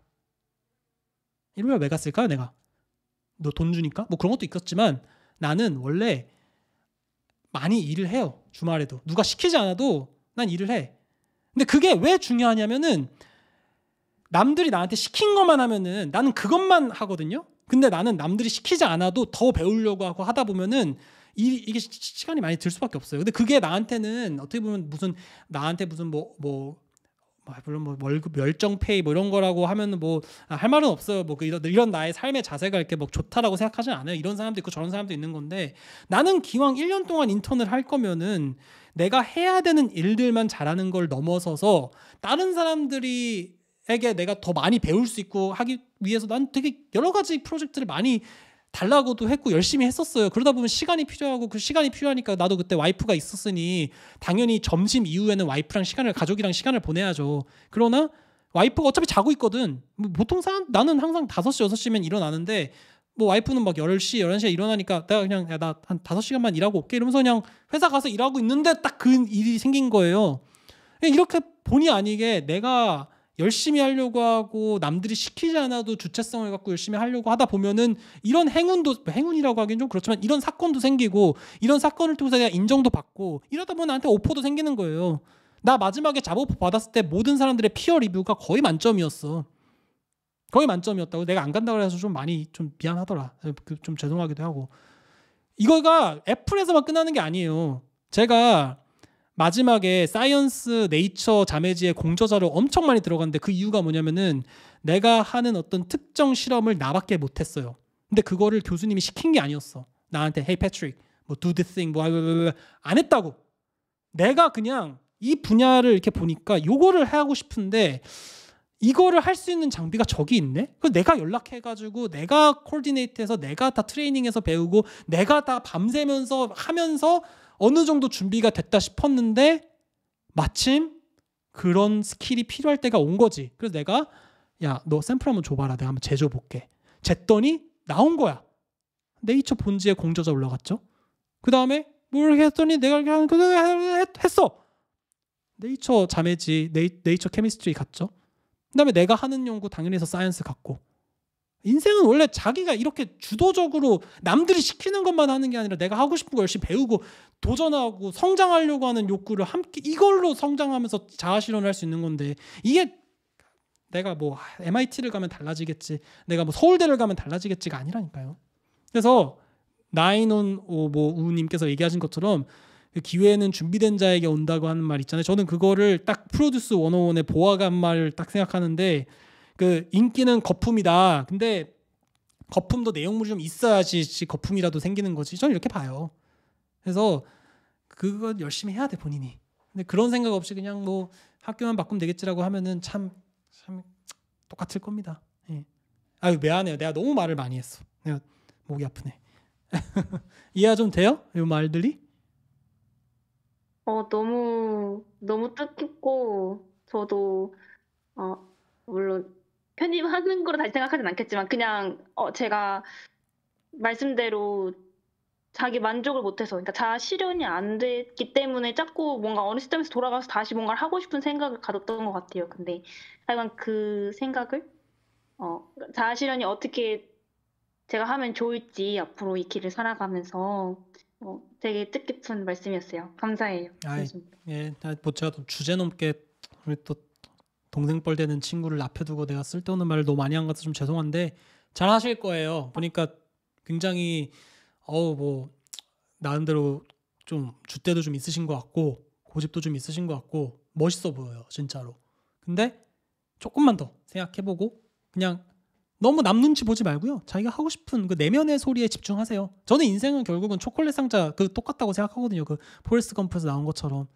일요일 날 왜 갔을까? 내가 너 돈 주니까 뭐 그런 것도 있었지만 나는 원래 많이 일을 해요. 주말에도 누가 시키지 않아도 난 일을 해. 근데 그게 왜 중요하냐면은 남들이 나한테 시킨 것만 하면은 나는 그것만 하거든요. 근데 나는 남들이 시키지 않아도 더 배우려고 하고 하다 보면은 이, 이게 시, 간이 많이 들 수밖에 없어요. 근데 그게 나한테는 어떻게 보면 무슨 나한테 무슨 뭐 뭐 뭐, 뭐, 물론 뭐 월급 열정 페이 뭐 이런 거라고 하면은 뭐할 아, 말은 없어요. 뭐 그 이런 이런 나의 삶의 자세가 이렇게 뭐 좋다라고 생각하진 않아요. 이런 사람도 있고 저런 사람도 있는 건데 나는 기왕 1년 동안 인턴을 할 거면은 내가 해야 되는 일들만 잘하는 걸 넘어서서 다른 사람들이 에게 내가 더 많이 배울 수 있고 하기 위해서 난 되게 여러 가지 프로젝트를 많이 달라고도 했고 열심히 했었어요. 그러다 보면 시간이 필요하고 그 시간이 필요하니까 나도 그때 와이프가 있었으니 당연히 점심 이후에는 와이프랑 시간을 가족이랑 시간을 보내야죠. 그러나 와이프가 어차피 자고 있거든. 뭐 보통 사람 나는 항상 5시 6시면 일어나는데 뭐 와이프는 막 10시 11시에 일어나니까 내가 그냥 야나한 5시간만 일하고 올게 이러면서 그냥 회사 가서 일하고 있는데 딱 그 일이 생긴 거예요. 이렇게 본의 아니게 내가 열심히 하려고 하고 남들이 시키지 않아도 주체성을 갖고 열심히 하려고 하다 보면은 이런 행운도 행운이라고 하긴 좀 그렇지만 이런 사건도 생기고 이런 사건을 통해서 내가 인정도 받고 이러다 보면 나한테 오퍼도 생기는 거예요. 나 마지막에 잡오퍼 받았을 때 모든 사람들의 피어 리뷰가 거의 만점이었어. 거의 만점이었다고 내가 안 간다고 해서 좀 많이 좀 미안하더라. 그 좀 죄송하기도 하고. 이거가 애플에서만 끝나는 게 아니에요. 제가 마지막에 사이언스 네이처 자매지의 공저자로 엄청 많이 들어갔는데 그 이유가 뭐냐면은 내가 하는 어떤 특정 실험을 나밖에 못했어요. 근데 그거를 교수님이 시킨 게 아니었어. 나한테 헤이 패트릭 뭐 do this thing 뭐안 뭐, 뭐, 뭐. 했다고. 내가 그냥 이 분야를 이렇게 보니까 요거를 하고 싶은데 이거를 할 수 있는 장비가 저기 있네? 그 내가 연락해가지고 내가 코디네이트해서 내가 다 트레이닝해서 배우고 내가 다 밤새면서 하면서 어느 정도 준비가 됐다 싶었는데 마침 그런 스킬이 필요할 때가 온 거지. 그래서 내가 야 너 샘플 한번 줘봐라. 내가 한번 제조 볼게. 쟀더니 나온 거야. 네이처 본지에 공저자 올라갔죠. 그 다음에 뭘 했더니 내가 이렇게 그, 그, 했어. 네이처 자매지 네이, 네이처 케미스트리 갔죠. 그 다음에 내가 하는 연구 당연히 해서 사이언스 갔고 인생은 원래 자기가 이렇게 주도적으로 남들이 시키는 것만 하는 게 아니라 내가 하고 싶은 거 열심히 배우고 도전하고 성장하려고 하는 욕구를 함께 이걸로 성장하면서 자아 실현을 할 수 있는 건데 이게 내가 뭐 MIT를 가면 달라지겠지 내가 뭐 서울대를 가면 달라지겠지가 아니라니까요. 그래서 나인온 오뭐 우님께서 얘기하신 것처럼 그 기회는 준비된 자에게 온다고 하는 말 있잖아요. 저는 그거를 딱 프로듀스 101의 보아간 말딱 생각하는데 그 인기는 거품이다. 근데 거품도 내용물이 좀 있어야지 거품이라도 생기는 거지. 저는 이렇게 봐요. 그래서 그걸 열심히 해야 돼 본인이. 근데 그런 생각 없이 그냥 뭐 학교만 바꾸면 되겠지라고 하면은 참 참 똑같을 겁니다. 예. 아유 미안해요. 내가 너무 말을 많이 했어. 내가 목이 아프네. 이해가 좀 돼요? 이 말들이? 어 너무 너무 뜻깊고 저도 어 물론 편입하는 거로 다시 생각하진 않겠지만 그냥 어 제가 말씀대로 자기 만족을 못해서 그러니까 자아실현이 안 됐기 때문에 자꾸 뭔가 어느 시점에서 돌아가서 다시 뭔가를 하고 싶은 생각을 가졌던 것 같아요. 근데 하여간 그 생각을 어 자아실현이 어떻게 제가 하면 좋을지 앞으로 이 길을 살아가면서 어, 되게 뜻깊은 말씀이었어요. 감사해요. 아이, 예, 보채가 또 주제 넘게 우리 또 동생 뻘 되는 친구를 앞에 두고 내가 쓸데없는 말을 너무 많이 한 것 같아서 좀 죄송한데 잘 하실 거예요. 보니까 굉장히 어우 뭐 나름대로 좀 줏대도 좀 있으신 것 같고 고집도 좀 있으신 것 같고 멋있어 보여요 진짜로. 근데 조금만 더 생각해보고 그냥 너무 남 눈치 보지 말고요. 자기가 하고 싶은 그 내면의 소리에 집중하세요. 저는 인생은 결국은 초콜릿 상자 그 똑같다고 생각하거든요. 그 포레스트 검프에서 나온 것처럼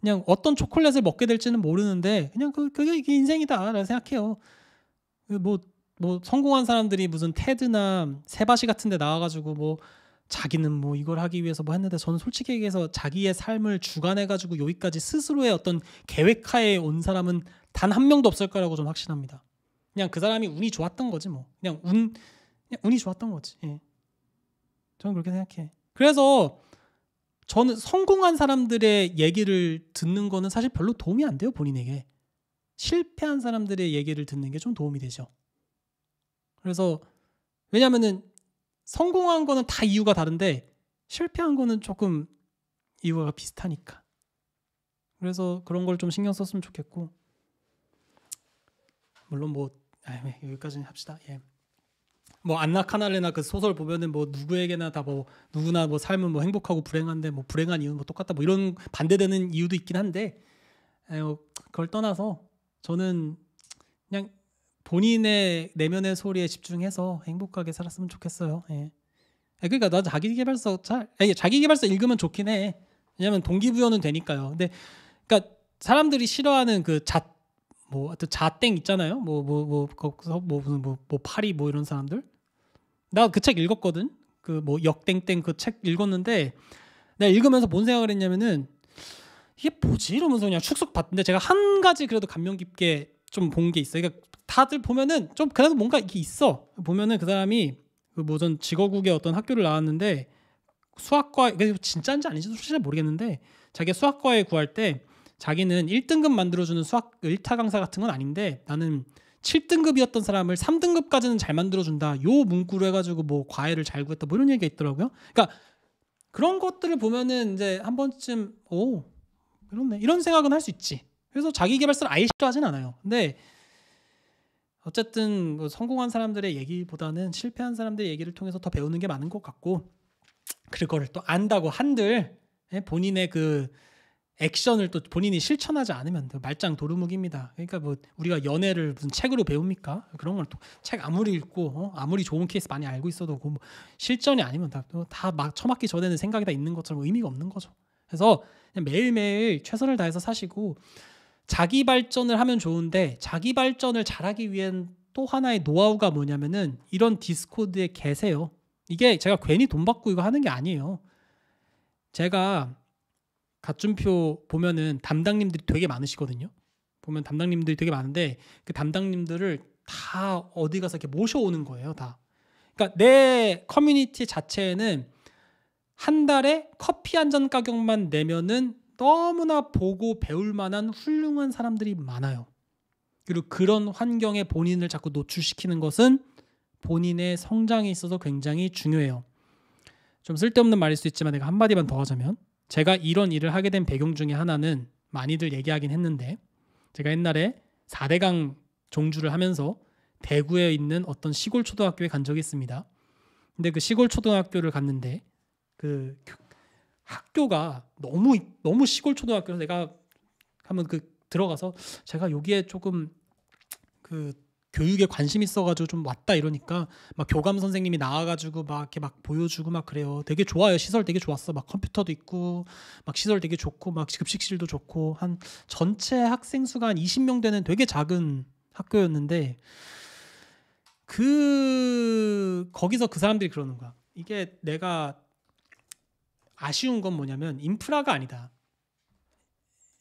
그냥 어떤 초콜릿을 먹게 될지는 모르는데 그냥 그, 그게 인생이다라고 생각해요. 뭐뭐 그 뭐 성공한 사람들이 무슨 테드나 세바시 같은 데 나와가지고 뭐 자기는 뭐 이걸 하기 위해서 뭐 했는데 저는 솔직히 얘기해서 자기의 삶을 주관해가지고 여기까지 스스로의 어떤 계획하에 온 사람은 단 한 명도 없을 거라고 좀 확신합니다. 그냥 그 사람이 운이 좋았던 거지 뭐 그냥 운 그냥 운이 좋았던 거지. 예. 저는 그렇게 생각해. 그래서 저는 성공한 사람들의 얘기를 듣는 거는 사실 별로 도움이 안 돼요 본인에게 실패한 사람들의 얘기를 듣는 게 좀 도움이 되죠 그래서 왜냐면은 성공한 거는 다 이유가 다른데 실패한 거는 조금 이유가 비슷하니까 그래서 그런 걸 좀 신경 썼으면 좋겠고 물론 뭐아 네, 여기까지 는 합시다 예. 뭐 안나 카날레나 그 소설 보면은 뭐 누구에게나 다 뭐 누구나 뭐 삶은 뭐 행복하고 불행한데 뭐 불행한 이유는 뭐 똑같다 뭐 이런 반대되는 이유도 있긴 한데 에어 그걸 떠나서 저는 그냥 본인의 내면의 소리에 집중해서 행복하게 살았으면 좋겠어요. 예. 그러니까 나 자기 개발서 잘 자기 개발서 읽으면 좋긴 해. 왜냐면 동기부여는 되니까요. 근데 그러니까 사람들이 싫어하는 그잣뭐 하여튼 자땡 있잖아요. 뭐뭐뭐 뭐, 뭐, 거기서 뭐 무슨 뭐, 뭐, 뭐 파리 뭐 이런 사람들. 나그책 읽었거든. 그 뭐 역땡땡 그 책 읽었는데 내가 읽으면서 뭔 생각을 했냐면은 이게 뭐지 이러면서 그냥 축석 봤는데 제가 한 가지 그래도 감명 깊게 좀 본 게 있어요. 그러니까 다들 보면은 좀 그래도 뭔가 이게 있어. 보면은 그 사람이 그뭐든 직어국의 어떤 학교를 나왔는데 수학과 진짜인지 아닌지 솔직히 모르겠는데 자기가 수학과에 구할 때 자기는 1등급 만들어주는 수학 일타 강사 같은 건 아닌데 나는 7등급이었던 사람을 3등급까지는 잘 만들어준다. 요 문구로 해가지고 뭐 과외를 잘 구했다. 뭐 이런 얘기가 있더라고요. 그러니까 그런 것들을 보면은 이제 한 번쯤 오 그렇네 이런 생각은 할 수 있지. 그래서 자기 개발서를 아예 싫어하진 않아요. 근데 어쨌든 뭐 성공한 사람들의 얘기보다는 실패한 사람들의 얘기를 통해서 더 배우는 게 많은 것 같고 그거를 또 안다고 한들 예, 본인의 그 액션을 또 본인이 실천하지 않으면 말짱 도루묵입니다. 그러니까 뭐 우리가 연애를 무슨 책으로 배웁니까? 그런 걸책 아무리 읽고 어? 아무리 좋은 케이스 많이 알고 있어도 그 뭐 실전이 아니면 다막 처맞기 전에는 생각이 다 있는 것처럼 의미가 없는 거죠. 그래서 매일매일 최선을 다해서 사시고 자기 발전을 하면 좋은데 자기 발전을 잘하기 위한 또 하나의 노하우가 뭐냐면은 이런 디스코드에 계세요. 이게 제가 괜히 돈 받고 이거 하는 게 아니에요. 제가 가준표 보면은 담당님들이 되게 많으시거든요. 보면 담당님들이 되게 많은데 그 담당님들을 다 어디 가서 이렇게 모셔오는 거예요, 다. 그러니까 내 커뮤니티 자체에는 한 달에 커피 한 잔 가격만 내면은 너무나 보고 배울 만한 훌륭한 사람들이 많아요. 그리고 그런 환경에 본인을 자꾸 노출시키는 것은 본인의 성장에 있어서 굉장히 중요해요. 좀 쓸데없는 말일 수 있지만 내가 한마디만 더 하자면 제가 이런 일을 하게 된 배경 중에 하나는 많이들 얘기하긴 했는데 제가 옛날에 4대강 종주를 하면서 대구에 있는 어떤 시골 초등학교에 간 적이 있습니다. 근데 그 시골 초등학교를 갔는데 그 학교가 너무 너무 시골 초등학교라서 내가 한번 그 들어가서 제가 여기에 조금 그 교육에 관심 있어가지고 좀 왔다 이러니까 막 교감 선생님이 나와가지고 막 이렇게 막 보여주고 막 그래요. 되게 좋아요. 시설 되게 좋았어. 막 컴퓨터도 있고 막 시설 되게 좋고 막 급식실도 좋고 한 전체 학생 수가 한 20명 되는 되게 작은 학교였는데 그 거기서 그 사람들이 그러는 거야. 이게 내가 아쉬운 건 뭐냐면 인프라가 아니다.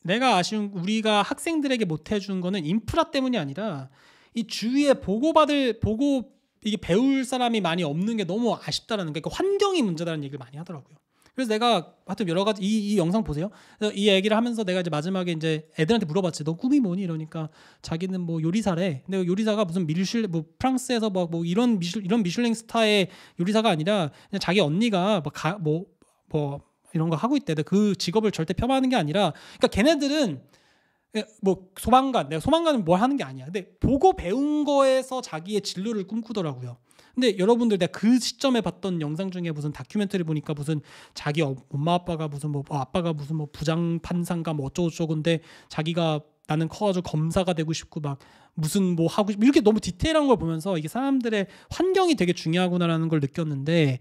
내가 아쉬운 우리가 학생들에게 못 해준 거는 인프라 때문이 아니라 이 주위에 보고받을 보고 이게 배울 사람이 많이 없는 게 너무 아쉽다라는 게 그러니까 환경이 문제다라는 얘기를 많이 하더라고요. 그래서 내가 하여튼 여러 가지 이, 이 영상 보세요. 이 얘기를 하면서 내가 이제 마지막에 이제 애들한테 물어봤지. 너 꿈이 뭐니? 이러니까 자기는 뭐 요리사래. 근데 요리사가 무슨 미슐 뭐 프랑스에서 막뭐 이런 미슐 이런 미슐랭 스타의 요리사가 아니라 그냥 자기 언니가 뭐뭐뭐 뭐, 뭐 이런 거 하고 있대. 그 직업을 절대 폄하하는 게 아니라 그러니까 걔네들은 예, 뭐 소방관 내가 소방관은 뭘 하는 게 아니야. 근데 보고 배운 거에서 자기의 진로를 꿈꾸더라고요. 근데 여러분들 내가 그 시점에 봤던 영상 중에 무슨 다큐멘터리 보니까 무슨 자기 엄마 아빠가 무슨 뭐, 뭐 아빠가 무슨 뭐 부장 판사인가 뭐 어쩌고저쩌고인데 자기가 나는 커가지고 검사가 되고 싶고 막 무슨 뭐 하고 싶 이렇게 너무 디테일한 걸 보면서 이게 사람들의 환경이 되게 중요하구나라는 걸 느꼈는데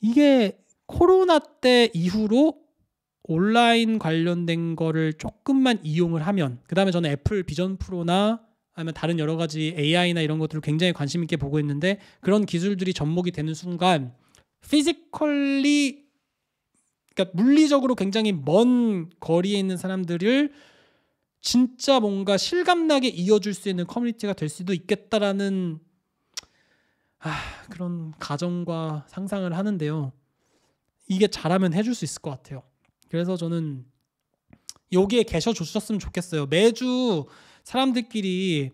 이게 코로나 때 이후로 온라인 관련된 거를 조금만 이용을 하면 그다음에 저는 애플 비전 프로나 아니면 다른 여러 가지 AI나 이런 것들을 굉장히 관심 있게 보고 있는데 그런 기술들이 접목이 되는 순간 피지컬리 그러니까 물리적으로 굉장히 먼 거리에 있는 사람들을 진짜 뭔가 실감나게 이어줄 수 있는 커뮤니티가 될 수도 있겠다라는 아, 그런 가정과 상상을 하는데요. 이게 잘하면 해줄 수 있을 것 같아요. 그래서 저는 여기에 계셔 주셨으면 좋겠어요. 매주 사람들끼리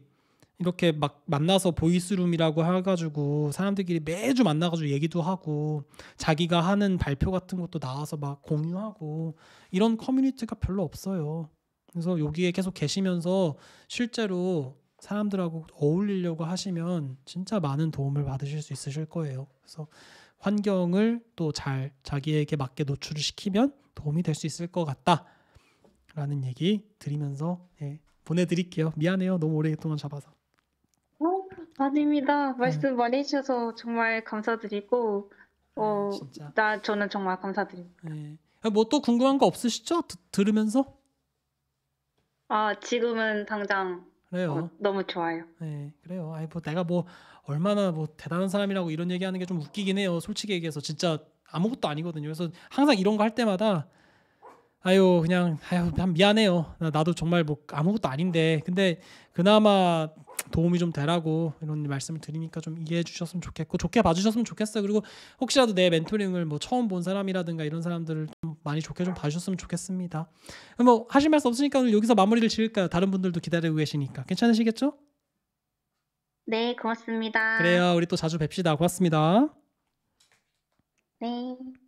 이렇게 막 만나서 보이스룸이라고 해가지고 사람들끼리 매주 만나가지고 얘기도 하고 자기가 하는 발표 같은 것도 나와서 막 공유하고 이런 커뮤니티가 별로 없어요. 그래서 여기에 계속 계시면서 실제로 사람들하고 어울리려고 하시면 진짜 많은 도움을 받으실 수 있으실 거예요. 그래서 환경을 또 잘 자기에게 맞게 노출을 시키면 도움이 될 수 있을 것 같다라는 얘기 드리면서 예, 보내드릴게요. 미안해요. 너무 오랫동안 잡아서. 어, 아닙니다. 네. 말씀 네. 많이 해주셔서 정말 감사드리고 네, 어, 네, 나 저는 정말 감사드립니다. 네. 아, 뭐또 궁금한 거 없으시죠? 드, 들으면서? 아 지금은 당장 그래요. 어, 너무 좋아요. 네, 그래요. 아이 뭐 내가 뭐 얼마나 뭐 대단한 사람이라고 이런 얘기하는 게 좀 웃기긴 해요. 솔직히 얘기해서 진짜 아무것도 아니거든요. 그래서 항상 이런 거 할 때마다 아유 그냥 아유 미안해요. 나도 정말 뭐 아무것도 아닌데 근데 그나마 도움이 좀 되라고 이런 말씀을 드리니까 좀 이해해 주셨으면 좋겠고 좋게 봐주셨으면 좋겠어요. 그리고 혹시라도 내 멘토링을 뭐 처음 본 사람이라든가 이런 사람들을 좀 많이 좋게 좀 봐주셨으면 좋겠습니다. 뭐 하실 말씀 없으니까 오늘 여기서 마무리를 지을까요? 다른 분들도 기다리고 계시니까 괜찮으시겠죠? 네 고맙습니다. 그래요 우리 또 자주 뵙시다 고맙습니다. bye